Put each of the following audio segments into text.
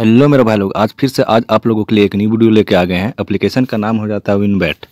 hello मेरे भाई लोग आज फिर से आज आप लोगों के लिए एक न्यू वीडियो लेके आ गए हैं एप्लीकेशन का नाम हो जाता है विनबैट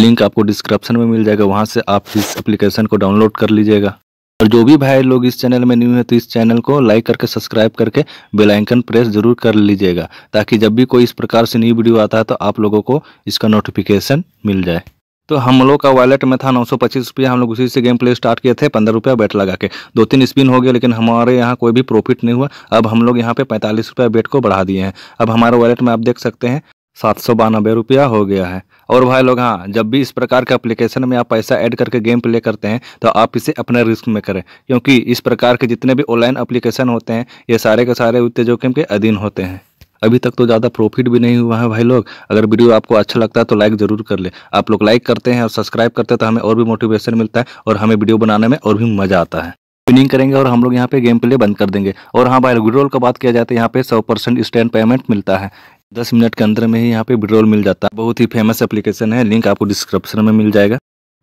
लिंक आपको डिस्क्रिप्शन में मिल जाएगा वहाँ से आप इस एप्लीकेशन को डाउनलोड कर लीजिएगा और जो भी भाई लोग इस चैनल में न्यू है तो इस चैनल को लाइक करके सब्सक्राइब करके बेलाइकन प्रेस जरूर कर लीजिएगा ताकि जब भी कोई इस प्रकार से न्यू वीडियो आता है तो आप लोगों को इसका नोटिफिकेशन मिल जाए तो हम लोग का वॉलेट में था नौ सौ पच्चीस रुपया हम लोग उसी से गेम प्ले स्टार्ट किए थे पंद्रह रुपया बैट लगा के दो तीन स्पिन हो गए लेकिन हमारे यहाँ कोई भी प्रॉफिट नहीं हुआ अब हम लोग यहाँ पे पैंतालीस रुपया बेट को बढ़ा दिए हैं अब हमारे वॉलेट में आप देख सकते हैं सात सौ बानबे रुपया हो गया है और भाई लोग हाँ जब भी इस प्रकार के एप्लीकेशन में आप पैसा ऐड करके गेम प्ले करते हैं तो आप इसे अपने रिस्क में करें क्योंकि इस प्रकार के जितने भी ऑनलाइन एप्लीकेशन होते हैं ये सारे के सारे वित्तीय जोखिम के अधीन होते हैं अभी तक तो ज़्यादा प्रॉफिट भी नहीं हुआ है भाई लोग अगर वीडियो आपको अच्छा लगता है तो लाइक ज़रूर कर ले आप लोग लाइक करते हैं और सब्सक्राइब करते हैं तो हमें और भी मोटिवेशन मिलता है और हमें वीडियो बनाने में और भी मज़ा आता है विनिंग करेंगे और हम लोग यहाँ पे गेम प्ले बंद कर देंगे और हाँ भाई विड्रोल का बात किया जाए तो यहाँ पे सौ परसेंट स्टैंड पेमेंट मिलता है दस मिनट के अंदर में ही यहाँ पे विड्रोल मिल जाता है बहुत ही फेमस एप्लीकेशन है लिंक आपको डिस्क्रिप्शन में मिल जाएगा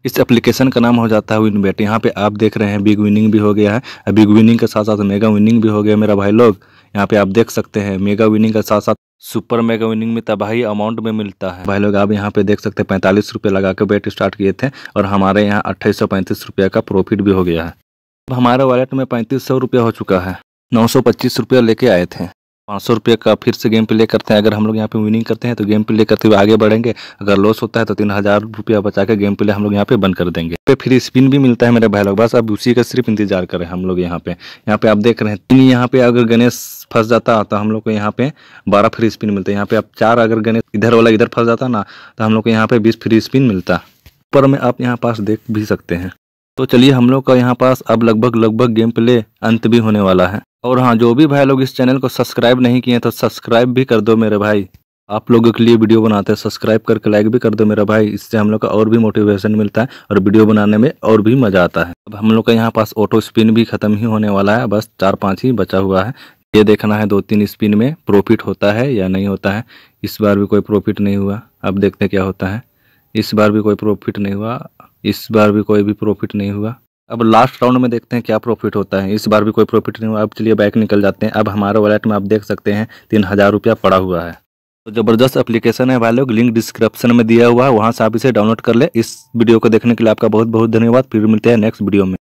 इस एप्लीकेशन का नाम हो जाता है विनबेट यहाँ पे आप देख रहे हैं बिग विनिंग भी हो गया है बिग विनिंग के साथ साथ मेगा विनिंग भी हो गया मेरा भाई लोग यहाँ पे आप देख सकते हैं मेगा विनिंग के साथ साथ सुपर मेगा विनिंग में तबाही अमाउंट में मिलता है भाई लोग आप यहाँ पे देख सकते हैं पैंतालीस रुपये लगा के बेट स्टार्ट किए थे और हमारे यहाँ अट्ठाईस सौ पैंतीस रुपये का प्रॉफिट भी हो गया है अब हमारे वॉलेट में पैंतीस सौ रुपया हो चुका है नौ सौ पच्चीस रुपया लेके आए थे पाँच सौ रुपये का फिर से गेम प्ले करते हैं अगर हम लोग यहाँ पे विनिंग करते हैं तो गेम प्ले करते हुए आगे बढ़ेंगे अगर लॉस होता है तो तीन हज़ार रुपया बचा के गेम प्ले हम लोग यहाँ पे बंद कर देंगे पे फिर स्पिन भी मिलता है मेरे भाई लोग बस अब उसी का सिर्फ इंतजार करें हम लोग यहाँ पे यहाँ पे आप देख रहे हैं तीन यहाँ पे अगर गणेश फंस जाता तो हम लोग को यहाँ पे बारह फ्री स्पिन मिलता है यहाँ पे आप चार अगर गणेश इधर वाला इधर फंस जाता ना तो हम लोग को यहाँ पे बीस फ्री स्पिन मिलता ऊपर में आप यहाँ पास देख भी सकते हैं तो चलिए हम लोग का यहाँ पास अब लगभग लगभग गेम प्ले अंत भी होने वाला है और हाँ जो भी भाई लोग इस चैनल को सब्सक्राइब नहीं किए तो सब्सक्राइब भी कर दो मेरे भाई आप लोगों के लिए वीडियो बनाते हैं सब्सक्राइब करके लाइक भी कर दो मेरा भाई इससे हम लोग का और भी मोटिवेशन मिलता है और वीडियो बनाने में और भी मज़ा आता है अब हम लोग का यहाँ पास ऑटो स्पिन भी खत्म ही होने वाला है बस चार पाँच ही बचा हुआ है ये देखना है दो तीन स्पिन में प्रॉफिट होता है या नहीं होता है इस बार भी कोई प्रॉफिट नहीं हुआ अब देखते क्या होता है इस बार भी कोई प्रॉफिट नहीं हुआ इस बार भी कोई भी प्रॉफिट नहीं हुआ अब लास्ट राउंड में देखते हैं क्या प्रॉफिट होता है इस बार भी कोई प्रॉफिट नहीं हुआ अब चलिए बैक निकल जाते हैं अब हमारा वॉलेट में आप देख सकते हैं तीन हज़ार रुपया पड़ा हुआ है तो ज़बरदस्त एप्लीकेशन है भाई लोग लिंक डिस्क्रिप्शन में दिया हुआ है वहाँ से आप इसे डाउनलोड कर ले इस वीडियो को देखने के लिए आपका बहुत बहुत धन्यवाद फिर मिलते हैं नेक्स्ट वीडियो में